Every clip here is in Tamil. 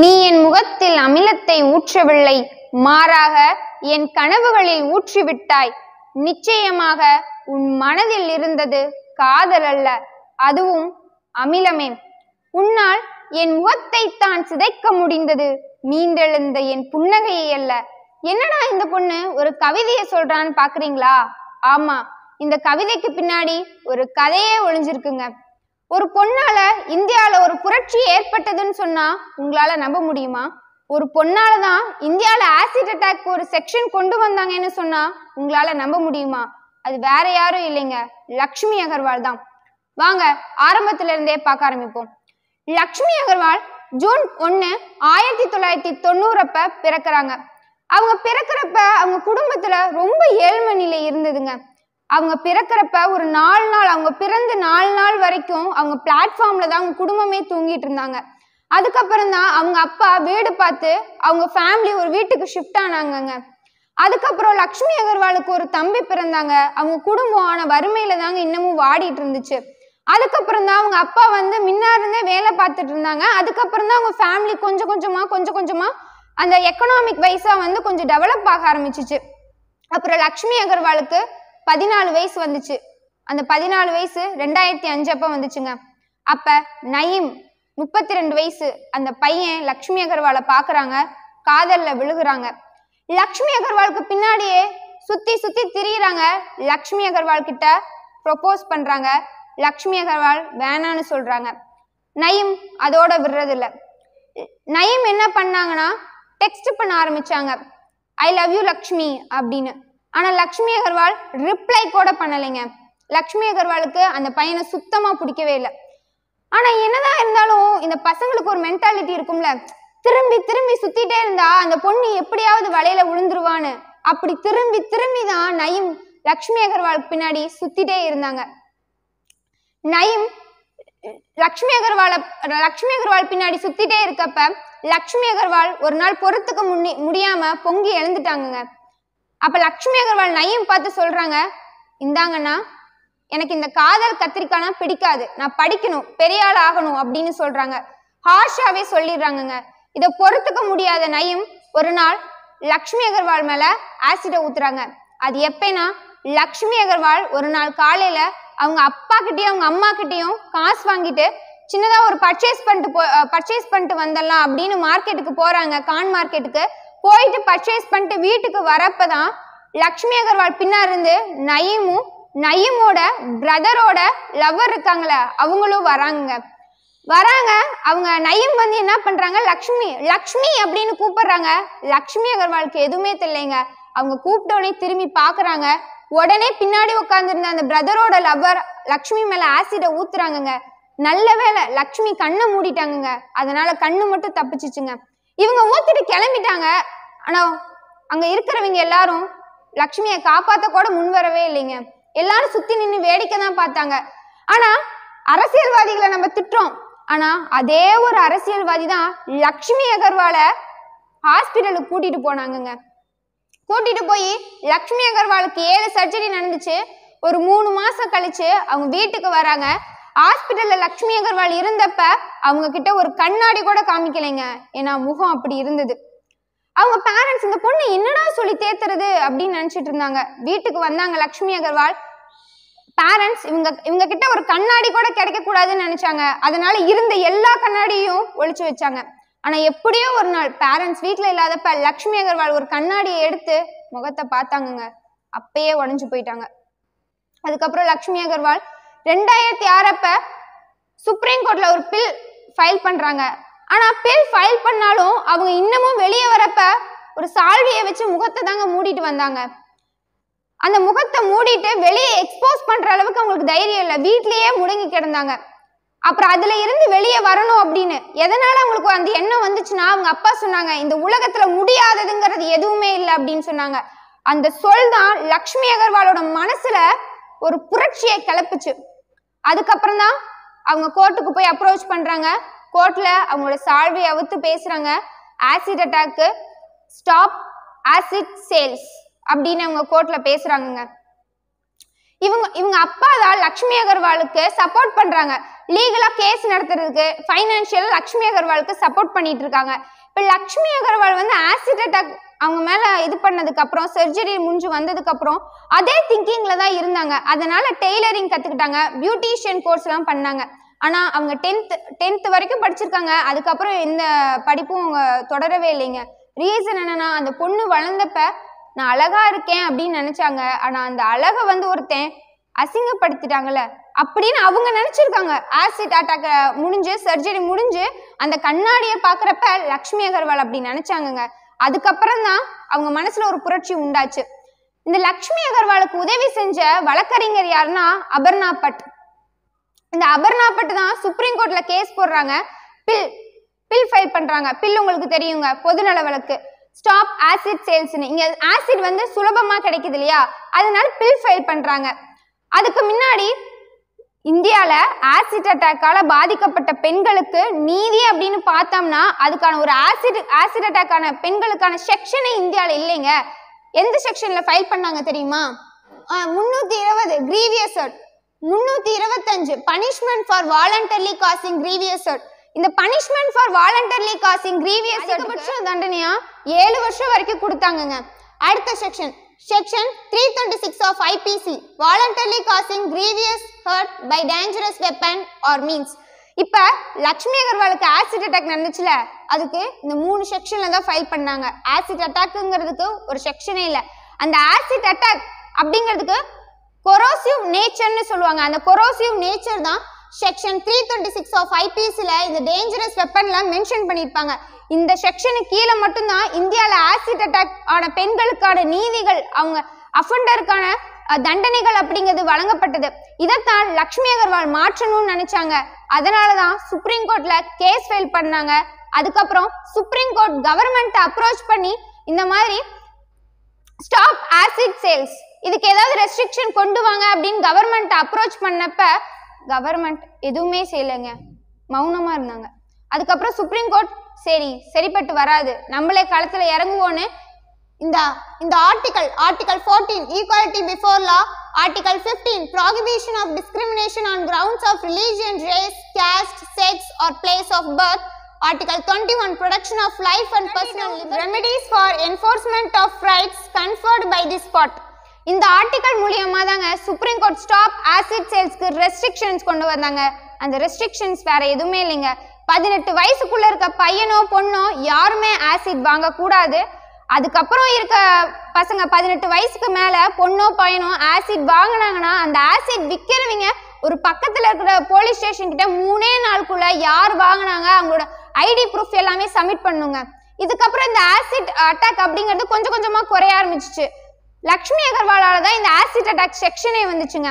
நீ என் முகத்தில் அமிலத்தை ஊற்றவில்லை மாறாக என் கனவுகளில் ஊற்றிவிட்டாய் நிச்சயமாக உன் மனதில் இருந்தது காதல் அல்ல அதுவும் அமிலமே உன்னால் என் முகத்தை தான் சிதைக்க முடிந்தது நீந்தெழுந்த என் புன்னகையை அல்ல என்னடா இந்த பொண்ணு ஒரு கவிதையை சொல்றான்னு பாக்குறீங்களா ஆமா இந்த கவிதைக்கு பின்னாடி ஒரு கதையே ஒளிஞ்சிருக்குங்க ஒரு பொண்ணால இந்தியாவில் ஒரு புரட்சி ஏற்பட்டதுன்னு சொன்னா உங்களால நம்ப முடியுமா ஒரு பொண்ணால தான் இந்தியாவில் ஆசிட் அட்டாக் ஒரு செக்ஷன் கொண்டு வந்தாங்கன்னு சொன்னா உங்களால நம்ப முடியுமா அது வேற யாரும் இல்லைங்க லக்ஷ்மி அகர்வால் தான் வாங்க ஆரம்பத்துல இருந்தே பார்க்க ஆரம்பிப்போம் லக்ஷ்மி அகர்வால் ஜூன் ஒன்று ஆயிரத்தி தொள்ளாயிரத்தி தொண்ணூறப்ப பிறக்கிறாங்க அவங்க பிறக்கிறப்ப அவங்க குடும்பத்துல ரொம்ப ஏழ்மை நிலை இருந்ததுங்க அவங்க பிறக்கிறப்ப ஒரு நாலு நாள் அவங்க பிறந்து நாலு நாள் வரைக்கும் அவங்க பிளாட்ஃபார்ம்ல தான் அவங்க குடும்பமே தூங்கிட்டு இருந்தாங்க அதுக்கப்புறம் தான் அவங்க அப்பா வீடு பார்த்து அவங்க ஃபேமிலி ஒரு வீட்டுக்கு ஷிஃப்ட் ஆனாங்கங்க அதுக்கப்புறம் லக்ஷ்மி அகர்வாலுக்கு ஒரு தம்பி பிறந்தாங்க அவங்க குடும்பம் ஆன வறுமையில தாங்க இன்னமும் வாடிட்டு இருந்துச்சு அதுக்கப்புறம் தான் அவங்க அப்பா வந்து மின்னா இருந்தே வேலை பார்த்துட்டு இருந்தாங்க அதுக்கப்புறம் தான் அவங்க ஃபேமிலி கொஞ்சம் கொஞ்சமா கொஞ்சம் கொஞ்சமா அந்த எக்கனாமிக் வைஸா வந்து கொஞ்சம் டெவலப் ஆக ஆரம்பிச்சிச்சு அப்புறம் லக்ஷ்மி அகர்வாலுக்கு பதினாலு வயசு வந்துச்சு அந்த பதினாலு வயசு ரெண்டாயிரத்தி அஞ்சு அப்போ வந்துச்சுங்க அப்ப நயீம் முப்பத்தி ரெண்டு வயசு அந்த பையன் லக்ஷ்மி அகர்வாலை பாக்குறாங்க காதல்ல விழுகுறாங்க லக்ஷ்மி அகர்வாலுக்கு பின்னாடியே சுத்தி சுத்தி திரியிறாங்க லக்ஷ்மி அகர்வால் கிட்ட ப்ரொபோஸ் பண்றாங்க லக்ஷ்மி அகர்வால் வேணான்னு சொல்றாங்க நயீம் அதோட விடுறதில்ல நயீம் என்ன பண்ணாங்கன்னா டெக்ஸ்ட் பண்ண ஆரம்பிச்சாங்க ஐ லவ் யூ லக்ஷ்மி அப்படின்னு ஆனால் லக்ஷ்மி அகர்வால் ரிப்ளை கூட பண்ணலைங்க லக்ஷ்மி அகர்வாலுக்கு அந்த பையனை சுத்தமாக பிடிக்கவே இல்லை ஆனால் என்னதான் இருந்தாலும் இந்த பசங்களுக்கு ஒரு மென்டாலிட்டி இருக்கும்ல திரும்பி திரும்பி சுத்திட்டே இருந்தா அந்த பொண்ணு எப்படியாவது வலையில விழுந்துருவான்னு அப்படி திரும்பி திரும்பி தான் நயிம் லக்ஷ்மி அகர்வாலுக்கு பின்னாடி சுத்திட்டே இருந்தாங்க நயிம் லக்ஷ்மி அகர்வால லக்ஷ்மி அகர்வால் பின்னாடி சுத்திட்டே இருக்கப்ப லக்ஷ்மி அகர்வால் ஒரு நாள் பொறுத்துக்க முன்னி முடியாம பொங்கி எழுந்துட்டாங்க அப்ப லக்ஷ்மி அகர்வால் நயம் பார்த்து சொல்றாங்க இந்தாங்கண்ணா எனக்கு இந்த காதல் கத்திரிக்காய்னா பிடிக்காது நான் படிக்கணும் பெரிய ஆள் ஆகணும் அப்படின்னு சொல்றாங்க ஹார்ஷாவே சொல்லிடுறாங்கங்க இதை பொறுத்துக்க முடியாத நயம் ஒரு நாள் லக்ஷ்மி அகர்வால் மேல ஆசிட ஊத்துறாங்க அது எப்பனா லக்ஷ்மி அகர்வால் ஒரு நாள் காலையில அவங்க அப்பா கிட்டயும் அவங்க அம்மா கிட்டயும் காசு வாங்கிட்டு சின்னதா ஒரு பர்ச்சேஸ் பண்ணிட்டு போ பர்ச்சேஸ் பண்ணிட்டு வந்துடலாம் அப்படின்னு மார்க்கெட்டுக்கு போறாங்க கான் மார்க்கெட்டுக்கு போயிட்டு பர்ச்சேஸ் பண்ணிட்டு வீட்டுக்கு வரப்போ தான் லக்ஷ்மி அகர்வால் இருந்து நயீமும் நயீமோட பிரதரோட லவ்வர் இருக்காங்களே அவங்களும் வராங்க வராங்க அவங்க நயம் வந்து என்ன பண்றாங்க லக்ஷ்மி லக்ஷ்மி அப்படின்னு கூப்பிடுறாங்க லக்ஷ்மி அகர்வாலுக்கு எதுவுமே தெரியலைங்க அவங்க கூப்பிட்டோடனே திரும்பி பாக்குறாங்க உடனே பின்னாடி உட்காந்துருந்த அந்த பிரதரோட லவ்வர் லக்ஷ்மி மேல ஆசிட ஊத்துறாங்கங்க நல்ல வேலை லக்ஷ்மி கண்ணை மூடிட்டாங்கங்க அதனால கண்ணு மட்டும் தப்பிச்சிச்சுங்க இவங்க ஊத்திட்டு கிளம்பிட்டாங்க ஆனா அங்க இருக்கிறவங்க எல்லாரும் லக்ஷ்மியை காப்பாத்த கூட முன் வரவே இல்லைங்க எல்லாரும் சுத்தி நின்று வேடிக்கை தான் பார்த்தாங்க ஆனா அரசியல்வாதிகளை நம்ம திட்டுறோம் ஆனா அதே ஒரு அரசியல்வாதி தான் லக்ஷ்மி அகர்வால ஹாஸ்பிட்டலுக்கு கூட்டிட்டு போனாங்கங்க கூட்டிட்டு போய் லக்ஷ்மி அகர்வாலுக்கு ஏழு சர்ஜரி நடந்துச்சு ஒரு மூணு மாசம் கழிச்சு அவங்க வீட்டுக்கு வராங்க ஹாஸ்பிட்டல்ல லக்ஷ்மி அகர்வால் இருந்தப்ப அவங்க கிட்ட ஒரு கண்ணாடி கூட காமிக்கலைங்க ஏன்னா முகம் அப்படி இருந்தது அவங்க பேரண்ட்ஸ் இந்த பொண்ணு என்னடா சொல்லி தேத்துறது அப்படின்னு நினைச்சிட்டு இருந்தாங்க வீட்டுக்கு வந்தாங்க லக்ஷ்மி அகர்வால் பேரண்ட்ஸ் இவங்க இவங்க கிட்ட ஒரு கண்ணாடி கூட கிடைக்க கூடாதுன்னு நினைச்சாங்க அதனால இருந்த எல்லா கண்ணாடியும் ஒழிச்சு வச்சாங்க ஆனா எப்படியோ ஒரு நாள் பேரண்ட்ஸ் வீட்டுல இல்லாதப்ப லக்ஷ்மி அகர்வால் ஒரு கண்ணாடியை எடுத்து முகத்தை பார்த்தாங்கங்க அப்பயே உடஞ்சு போயிட்டாங்க அதுக்கப்புறம் லக்ஷ்மி அகர்வால் ரெண்டாயிரத்தி ஆறப்ப சுப்ரீம் கோர்ட்ல ஒரு பில் ஃபைல் பண்றாங்க ஆனா பில் ஃபைல் பண்ணாலும் அவங்க இன்னமும் வெளியே வரப்ப ஒரு சால்வியை வச்சு முகத்தை தாங்க மூடிட்டு வந்தாங்க அந்த முகத்தை மூடிட்டு வெளியே எக்ஸ்போஸ் பண்ற அளவுக்கு அவங்களுக்கு தைரியம் இல்லை வீட்லயே முடங்கி கிடந்தாங்க அப்புறம் அதுல இருந்து வெளியே வரணும் அப்படின்னு எதனால அவங்களுக்கு அந்த எண்ணம் வந்துச்சுன்னா அவங்க அப்பா சொன்னாங்க இந்த உலகத்துல முடியாததுங்கிறது எதுவுமே இல்லை அப்படின்னு சொன்னாங்க அந்த சொல் தான் லக்ஷ்மி அகர்வாலோட மனசுல ஒரு புரட்சியை கிளப்புச்சு அதுக்கப்புறம் தான் அவங்க கோர்ட்டுக்கு போய் அப்ரோச் பண்றாங்க கோர்ட்ல அவங்களோட சால்வை அவுத்து பேசுறாங்க acid attack stop acid sales அப்படின்னு அவங்க கோர்ட்ல பேசுறாங்க இவங்க இவங்க அப்பா தான் லக்ஷ்மி அகர்வாலுக்கு சப்போர்ட் பண்றாங்க லீகலா கேஸ் நடத்துறதுக்கு ஃபைனான்ஷியலாக லக்ஷ்மி அகர்வாலுக்கு சப்போர்ட் பண்ணிட்டு இருக்காங்க இப்போ லக்ஷ்மி அகர்வால் வந்து ஆசிட் அட்டாக் அவங்க மேலே இது பண்ணதுக்கு அப்புறம் சர்ஜரி முடிஞ்சு வந்ததுக்கு அப்புறம் அதே திங்கிங்ல தான் இருந்தாங்க அதனால டெய்லரிங் கத்துக்கிட்டாங்க பியூட்டிஷியன் கோர்ஸ் எல்லாம் பண்ணாங்க ஆனா அவங்க டென்த் டென்த் வரைக்கும் படிச்சிருக்காங்க அதுக்கப்புறம் எந்த படிப்பும் அவங்க தொடரவே இல்லைங்க ரீசன் என்னன்னா அந்த பொண்ணு வளர்ந்தப்ப நான் அழகா இருக்கேன் அப்படின்னு நினைச்சாங்க ஆனா அந்த அழகை வந்து ஒருத்தன் அசிங்கப்படுத்திட்டாங்கல்ல அப்படின்னு அவங்க நினைச்சிருக்காங்க ஆசிட் அட்டாக் முடிஞ்சு சர்ஜரி முடிஞ்சு அந்த கண்ணாடியை பாக்குறப்ப லக்ஷ்மி அகர்வால் அப்படி நினைச்சாங்கங்க அதுக்கப்புறம் தான் அவங்க மனசுல ஒரு புரட்சி உண்டாச்சு இந்த லக்ஷ்மி அகர்வாலுக்கு உதவி செஞ்ச வழக்கறிஞர் யாருன்னா அபர்ணா பட் இந்த அபர்ணா பட் தான் சுப்ரீம் கோர்ட்ல கேஸ் போடுறாங்க பில் பில் ஃபைல் பண்றாங்க பில் உங்களுக்கு தெரியுங்க பொதுநல வழக்கு ஸ்டாப் ஆசிட் சேல்ஸ்னு இங்க ஆசிட் வந்து சுலபமா கிடைக்குது இல்லையா அதனால பில் ஃபைல் பண்றாங்க அதுக்கு முன்னாடி இந்தியாவில் ஆசிட் அட்டாக்கால் பாதிக்கப்பட்ட பெண்களுக்கு நீதி அப்படின்னு பார்த்தோம்னா அதுக்கான ஒரு ஆசிட் ஆசிட் அட்டாக்கான பெண்களுக்கான செக்ஷனே இந்தியாவில் இல்லைங்க எந்த செக்ஷனில் ஃபைல் பண்ணாங்க தெரியுமா முந்நூற்றி இருபது கிரீவியஸ் முந்நூற்றி இருபத்தஞ்சு punishment for voluntarily causing grievous இந்த punishment for voluntarily causing grievous அதிகபட்சம் தண்டனையா ஏழு வருஷம் வரைக்கும் கொடுத்தாங்கங்க அடுத்த section Section 336 of IPC voluntarily causing grievous hurt by dangerous weapon or means இப்போ லக்ஷ்மி அகர்வாலுக்கு ஆசிட் அட்டாக் நடந்துச்சுல அதுக்கு இந்த மூணு செக்ஷன்ல தான் ஃபைல் பண்ணாங்க ஆசிட் அட்டாக்குங்கிறதுக்கு ஒரு செக்ஷனே இல்லை அந்த ஆசிட் அட்டாக் அப்படிங்கிறதுக்கு கொரோசிவ் நேச்சர்னு சொல்லுவாங்க அந்த கொரோசிவ் நேச்சர் தான் section three thirty six of ஐபிஎஸ்ல இந்த டேஞ்சரஸ் வெப்பன்லாம் மென்ஷன் பண்ணியிருப்பாங்க இந்த செக்ஷனுக்கு கீழே மட்டும்தான் இந்தியாவில் ஆசிட் அட்டாக் ஆன பெண்களுக்கான நீதிகள் அவங்க அஃபண்டருக்கான தண்டனைகள் அப்படிங்கிறது வழங்கப்பட்டது இதைத்தான் லக்ஷ்மி அகர்வால் மாற்றணும்னு நினைச்சாங்க அதனால தான் சுப்ரீம் கோர்ட்ல கேஸ் ஃபைல் பண்ணாங்க அதுக்கப்புறம் சுப்ரீம் கோர்ட் கவர்மெண்ட் அப்ரோச் பண்ணி இந்த மாதிரி ஸ்டாப் ஆசிட் சேல்ஸ் இதுக்கு ஏதாவது ரெஸ்ட்ரிக்ஷன் கொண்டு வாங்க அப்படின்னு கவர்மெண்ட் அப்ரோச் பண்ணப்ப கவர்மெண்ட் எதுவுமே செய்யலைங்க மௌனமாக இருந்தாங்க அதுக்கப்புறம் சுப்ரீம் கோர்ட் சரி சரிப்பட்டு வராது நம்மளே களத்தில் இறங்குவோன்னு இந்த இந்த article article fourteen equality before law article fifteen prohibition of discrimination on grounds of religion race caste sex or place of birth Article 21 one protection of life and personal Remedies for enforcement of rights Conferred by the spot இந்த ஆர்டிக்கல் மூலியமாக தாங்க சுப்ரீம் கோர்ட் ஸ்டாப் ஆசிட் சேல்ஸ்க்கு ரெஸ்ட்ரிக்ஷன்ஸ் கொண்டு வந்தாங்க அந்த ரெஸ்ட்ரிக்ஷன்ஸ் வேற எதுவுமே இல்லைங்க பதினெட்டு வயசுக்குள்ள இருக்க பையனோ பொண்ணோ யாருமே ஆசிட் வாங்கக்கூடாது அதுக்கப்புறம் இருக்க பசங்க பதினெட்டு வயசுக்கு மேலே பொண்ணோ பையனோ ஆசிட் வாங்கினாங்கன்னா அந்த ஆசிட் விற்கிறவங்க ஒரு பக்கத்தில் இருக்கிற போலீஸ் ஸ்டேஷன் கிட்ட மூணே நாளுக்குள்ள யார் வாங்கினாங்க அவங்களோட ஐடி ப்ரூஃப் எல்லாமே சப்மிட் பண்ணுங்க இதுக்கப்புறம் இந்த ஆசிட் அட்டாக் அப்படிங்கிறது கொஞ்சம் கொஞ்சமாக குறைய ஆரம்பிச்சிச்சு லக்ஷ்மி அகர்வாலால் தான் இந்த ஆசிட் அட்டாக் செக்ஷனே வந்துச்சுங்க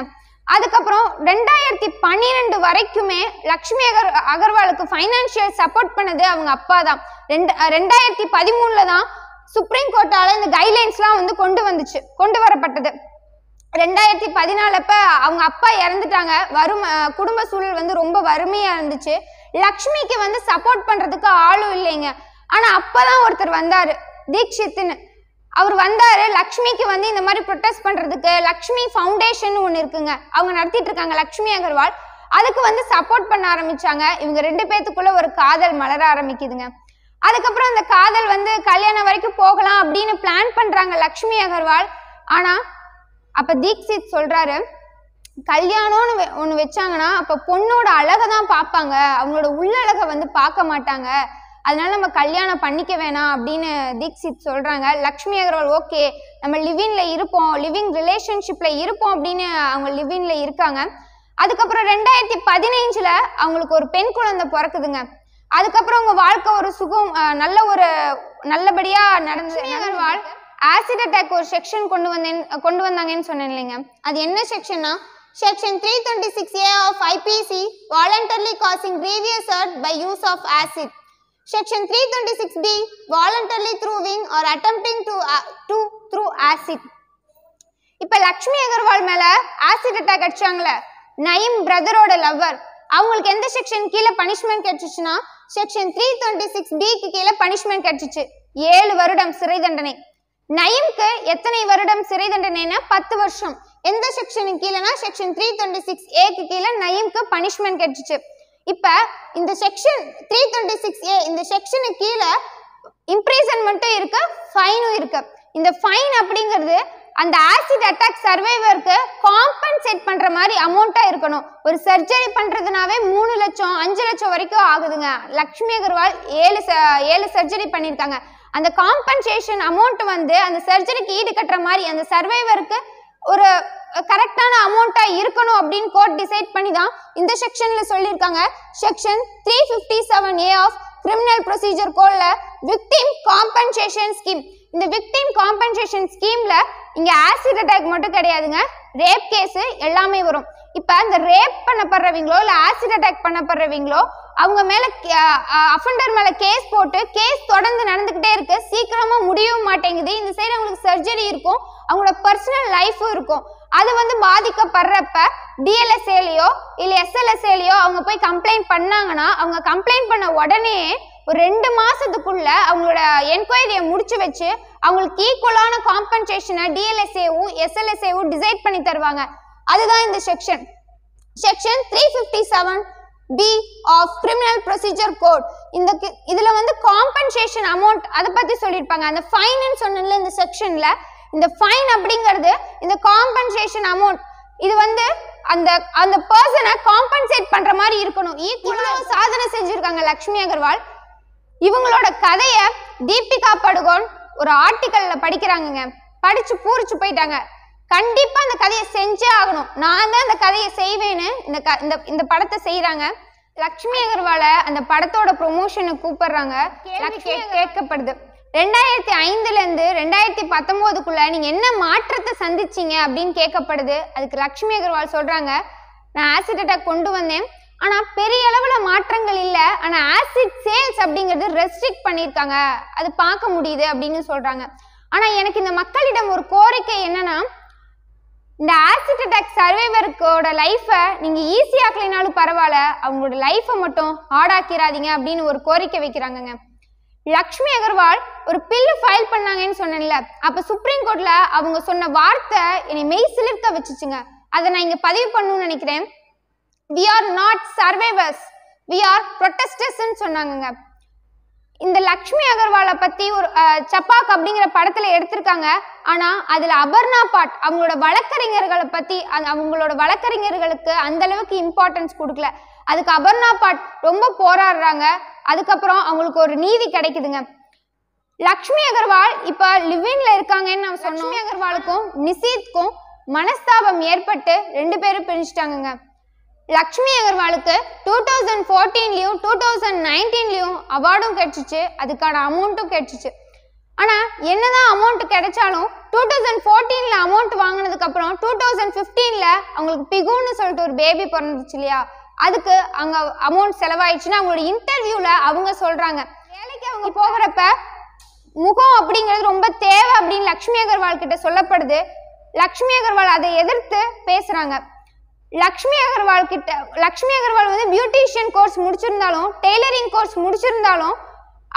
அதுக்கப்புறம் ரெண்டாயிரத்தி பன்னிரெண்டு வரைக்குமே லக்ஷ்மி அகர் அகர்வாலுக்கு ஃபைனான்சியல் சப்போர்ட் பண்ணது அவங்க அப்பா தான் ரெண்டு ரெண்டாயிரத்தி பதிமூணுல தான் சுப்ரீம் கோர்ட்டால இந்த கைட்லைன்ஸ்லாம் வந்து கொண்டு வந்துச்சு கொண்டு வரப்பட்டது ரெண்டாயிரத்தி பதினாலப்ப அவங்க அப்பா இறந்துட்டாங்க வறும குடும்ப சூழல் வந்து ரொம்ப வறுமையா இருந்துச்சு லக்ஷ்மிக்கு வந்து சப்போர்ட் பண்றதுக்கு ஆளும் இல்லைங்க ஆனா அப்பதான் ஒருத்தர் வந்தாரு தீட்சித்துன்னு அவர் வந்தார் லக்ஷ்மிக்கு வந்து இந்த மாதிரி ப்ரொட்டஸ்ட் பண்ணுறதுக்கு லக்ஷ்மி ஃபவுண்டேஷன் ஒன்று இருக்குங்க அவங்க நடத்திட்டு இருக்காங்க லக்ஷ்மி அகர்வால் அதுக்கு வந்து சப்போர்ட் பண்ண ஆரம்பிச்சாங்க இவங்க ரெண்டு பேத்துக்குள்ள ஒரு காதல் மலர ஆரம்பிக்குதுங்க அதுக்கப்புறம் அந்த காதல் வந்து கல்யாணம் வரைக்கும் போகலாம் அப்படின்னு பிளான் பண்ணுறாங்க லக்ஷ்மி அகர்வால் ஆனால் அப்போ தீக்ஷித் சொல்கிறாரு கல்யாணம்னு ஒன்று வச்சாங்கன்னா அப்போ பொண்ணோட அழகை தான் பார்ப்பாங்க அவங்களோட உள்ளழகை வந்து பார்க்க மாட்டாங்க அதனால நம்ம கல்யாணம் பண்ணிக்க வேணாம் அப்படின்னு தீக்ஷித் சொல்கிறாங்க லக்ஷ்மி அகர்வால் ஓகே நம்ம லிவிங்ல இருப்போம் லிவிங் ரிலேஷன்ஷிப்பில் இருப்போம் அப்படின்னு அவங்க லிவிங்ல இருக்காங்க அதுக்கப்புறம் ரெண்டாயிரத்தி பதினைஞ்சில் அவங்களுக்கு ஒரு பெண் குழந்தை பிறக்குதுங்க அதுக்கப்புறம் உங்கள் வாழ்க்கை ஒரு சுகம் நல்ல ஒரு நல்லபடியாக நடந்து அகர்வால் ஆசிட் அட்டாக் ஒரு செக்ஷன் கொண்டு வந்தேன் கொண்டு வந்தாங்கன்னு சொன்னேன் இல்லைங்க அது என்ன செக்ஷன்னா section three twenty six A of IPC voluntarily causing grievous hurt by use of acid section three Section 326B voluntarily throwing or or to, uh, to through acid இப்போ லக்ஷ்மி அகர்வால் மேலே ஆசிட் அட்டாக் அடிச்சாங்களே நயிம் பிரதரோட லவ்வர் அவங்களுக்கு எந்த செக்ஷன் கீழே பனிஷ்மெண்ட் கிடைச்சிச்சுன்னா செக்ஷன் த்ரீ டுவெண்ட்டி சிக்ஸ் பிக்கு கீழே பனிஷ்மெண்ட் கிடைச்சிச்சு ஏழு வருடம் சிறை தண்டனை நயீம்க்கு எத்தனை வருடம் சிறை தண்டனைன்னா பத்து வருஷம் எந்த செக்ஷனுக்கு கீழேனா செக்ஷன் த்ரீ டுவெண்ட்டி சிக்ஸ் ஏக்கு கீழே நயீம்க்கு பனிஷ்மெண்ட் கிடைச்சிச்சு இப்ப இந்த section three thirty six A இந்த செக்ஷனுக்கு கீழே இம்ப்ரீசன் மட்டும் இருக்கு ஃபைனும் இருக்கு இந்த ஃபைன் அப்படிங்கிறது அந்த ஆசிட் அட்டாக் சர்வைவருக்கு காம்பன்சேட் பண்ற மாதிரி அமௌண்ட்டா இருக்கணும் ஒரு சர்ஜரி பண்றதுனாவே மூணு லட்சம் அஞ்சு லட்சம் வரைக்கும் ஆகுதுங்க லக்ஷ்மி அகர்வால் ஏழு ஏழு சர்ஜரி பண்ணியிருக்காங்க அந்த காம்பன்சேஷன் அமௌண்ட் வந்து அந்த சர்ஜரிக்கு ஈடு கட்டுற மாதிரி அந்த சர்வைவருக்கு ஒரு கரெக்டான அமௌண்ட்டாக இருக்கணும் அப்படின்னு கோர்ட் டிசைட் பண்ணி தான் இந்த செக்ஷன்ல சொல்லியிருக்காங்க section three fifty seven A of criminal procedure கோட்ல விக்டிம் காம்பன்சேஷன் ஸ்கீம் இந்த விக்டிம் காம்பன்சேஷன் ஸ்கீம்ல இங்க ஆசிட் அட்டாக் மட்டும் கிடையாதுங்க ரேப் கேஸ் எல்லாமே வரும் இப்ப இந்த ரேப் பண்ணப்படுறவங்களோ இல்லை ஆசிட் அட்டாக் பண்ணப்படுறவங்களோ அவங்க மேல அஃபண்டர் மேல கேஸ் போட்டு கேஸ் தொடர்ந்து நடந்துகிட்டே இருக்கு சீக்கிரமா முடியவும் மாட்டேங்குது இந்த சைடு அவங்களுக்கு சர்ஜரி இருக்கும் அவங்களோட பர்சனல் லைஃபும் இருக்கும் அது வந்து பாதிக்கப்படுறப்ப டிஎல்எஸ்ஏலையோ இல்லை எஸ்எல்எஸ்ஏலையோ அவங்க போய் கம்ப்ளைண்ட் பண்ணாங்கன்னா அவங்க கம்ப்ளைண்ட் பண்ண உடனே ஒரு ரெண்டு மாசத்துக்குள்ள அவங்களோட என்கொயரியை முடிச்சு வச்சு அவங்களுக்கு ஈக்குவலான காம்பன்சேஷனை டிஎல்எஸ்ஏவும் எஸ்எல்எஸ்ஏவும் டிசைட் பண்ணி தருவாங்க அதுதான் இந்த section section three fifty seven B of criminal procedure code இந்த இதில் வந்து காம்பன்சேஷன் அமௌண்ட் அதை பற்றி சொல்லியிருப்பாங்க அந்த ஃபைனுன்னு சொன்னல இந்த செக்ஷனில் இந்த ஃபைன் அப்படிங்கிறது இந்த காம்பன்சேஷன் அமௌண்ட் இது வந்து அந்த அந்த பர்சனை காம்பன்சேட் பண்ற மாதிரி இருக்கணும் இவ்வளவு சாதனை செஞ்சிருக்காங்க லக்ஷ்மி அகர்வால் இவங்களோட கதைய தீபிகா படுகோன் ஒரு ஆர்டிக்கல்ல படிக்கிறாங்கங்க படிச்சு பூரிச்சு போயிட்டாங்க கண்டிப்பா அந்த கதையை செஞ்சே ஆகணும் நான் தான் அந்த கதையை செய்வேன்னு இந்த க இந்த இந்த படத்தை செய்யறாங்க லக்ஷ்மி அகர்வாலை அந்த படத்தோட ப்ரொமோஷனுக்கு கூப்பிடுறாங்க கேட்கப்படுது ரெண்டாயிரத்தி ஐந்துலேருந்து ரெண்டாயிரத்தி பத்தொம்போதுக்குள்ளே நீங்கள் என்ன மாற்றத்தை சந்திச்சிங்க அப்படின்னு கேட்கப்படுது அதுக்கு லக்ஷ்மி அகர்வால் சொல்கிறாங்க நான் ஆசிட் அட்டாக் கொண்டு வந்தேன் ஆனால் பெரிய அளவில் மாற்றங்கள் இல்லை ஆனால் ஆசிட் சேல்ஸ் அப்படிங்கிறது ரெஸ்ட்ரிக்ட் பண்ணியிருக்காங்க அது பார்க்க முடியுது அப்படின்னு சொல்கிறாங்க ஆனால் எனக்கு இந்த மக்களிடம் ஒரு கோரிக்கை என்னன்னா இந்த ஆசிட் அட்டாக் சர்வைவருக்கோட லைஃப்பை நீங்கள் ஈஸியாக்கலைனாலும் பரவாயில்ல அவங்களோட லைஃப்பை மட்டும் ஹார்டாக்கிறாதீங்க அப்படின்னு ஒரு கோரிக்கை வைக்கிறாங்கங்க லக்ஷ்மி அகர்வால் ஒரு பில்லு ஃபைல் பண்ணாங்கன்னு சொன்னேன்ல அப்போ சுப்ரீம் கோர்ட்ல அவங்க சொன்ன வார்த்தை என்னை மெய் சிலிர்க்க வச்சுச்சுங்க அதை நான் இங்கே பதிவு பண்ணணும்னு நினைக்கிறேன் we are not survivors we are ப்ரொட்டஸ்டர்ஸ்ன்னு சொன்னாங்கங்க இந்த லக்ஷ்மி அகர்வாலை பற்றி ஒரு சப்பாக் அப்படிங்கிற படத்தில் எடுத்திருக்காங்க ஆனால் அதில் அபர்ணா பாட் அவங்களோட வழக்கறிஞர்களை பற்றி அவங்களோட வழக்கறிஞர்களுக்கு அந்த அளவுக்கு இம்பார்ட்டன்ஸ் கொடுக்கல அதுக்கு அபர்ணா பாட் ரொம்ப போராடுறாங்க அதுக்கப்புறம் அவங்களுக்கு ஒரு நீதி கிடைக்குதுங்க லக்ஷ்மி அகர்வால் இப்ப லிவின்ல இருக்காங்கன்னு நம்ம லக்ஷ்மி அகர்வாலுக்கும் நிசித்க்கும் மனஸ்தாபம் ஏற்பட்டு ரெண்டு பேரும் பிரிஞ்சுட்டாங்கங்க லக்ஷ்மி அகர்வாலுக்கு டூ தௌசண்ட் ஃபோர்டீன்லையும் டூ தௌசண்ட் நைன்டீன்லையும் அவார்டும் கிடைச்சிச்சு அதுக்கான அமௌண்ட்டும் கிடைச்சிச்சு ஆனால் என்னதான் அமௌண்ட் கிடைச்சாலும் டூ தௌசண்ட் ஃபோர்டீனில் அமௌண்ட் வாங்கினதுக்கப்புறம் டூ தௌசண்ட் ஃபிஃப்டீனில் அவங்களுக்கு பிகுன்னு சொல்லிட்டு ஒரு பேபி பிறந்துச்சு இல்லையா அதுக்கு அங்கே அமௌண்ட் செலவாயிடுச்சுன்னா அவங்களோட இன்டர்வியூவில் அவங்க சொல்கிறாங்க வேலைக்கு அவங்க போகிறப்ப முகம் அப்படிங்கிறது ரொம்ப தேவை அப்படின்னு லக்ஷ்மி அகர்வால் கிட்ட சொல்லப்படுது லக்ஷ்மி அகர்வால் அதை எதிர்த்து பேசுகிறாங்க லக்ஷ்மி அகர்வால் கிட்ட லக்ஷ்மி அகர்வால் வந்து பியூட்டிஷியன் கோர்ஸ் முடிச்சிருந்தாலும் டெய்லரிங் கோர்ஸ் முடிச்சிருந்தாலும்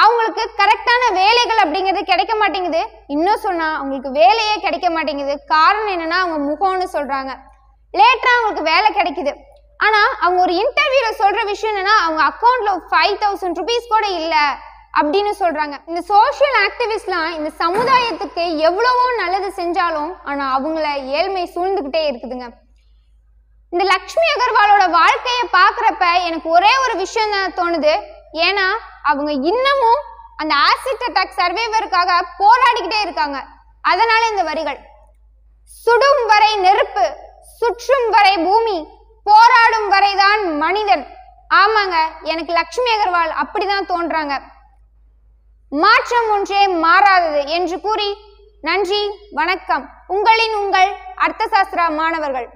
அவங்களுக்கு கரெக்டான வேலைகள் அப்படிங்கிறது கிடைக்க மாட்டேங்குது இன்னும் சொன்னால் அவங்களுக்கு வேலையே கிடைக்க மாட்டேங்குது காரணம் என்னன்னா அவங்க முகம்னு சொல்கிறாங்க லேட்டரா அவங்களுக்கு வேலை கிடைக்குது ஆனால் அவங்க ஒரு இன்டர்வியூவில் சொல்கிற விஷயம் என்னன்னா அவங்க அக்கௌண்ட்டில் ஃபைவ் தௌசண்ட் ருபீஸ் கூட இல்லை அப்படின்னு சொல்றாங்க இந்த சோஷியல் ஆக்டிவிஸ்ட்லாம் இந்த சமுதாயத்துக்கு எவ்வளவோ நல்லது செஞ்சாலும் ஆனா அவங்கள ஏழ்மை சூழ்ந்துகிட்டே இருக்குதுங்க இந்த லக்ஷ்மி அகர்வாலோட வாழ்க்கையை பாக்குறப்ப எனக்கு ஒரே ஒரு விஷயம் தான் தோணுது ஏன்னா அவங்க இன்னமும் அந்த ஆசிட் அட்டாக் சர்வைவருக்காக போராடிக்கிட்டே இருக்காங்க அதனால இந்த வரிகள் சுடும் வரை நெருப்பு சுற்றும் வரை பூமி போராடும் வரைதான் மனிதன் ஆமாங்க எனக்கு லக்ஷ்மி அகர்வால் அப்படிதான் தோன்றாங்க மாற்றம் ஒன்றே மாறாதது என்று கூறி நன்றி வணக்கம் உங்களின் உங்கள் அர்த்தசாஸ்திரா மாணவர்கள்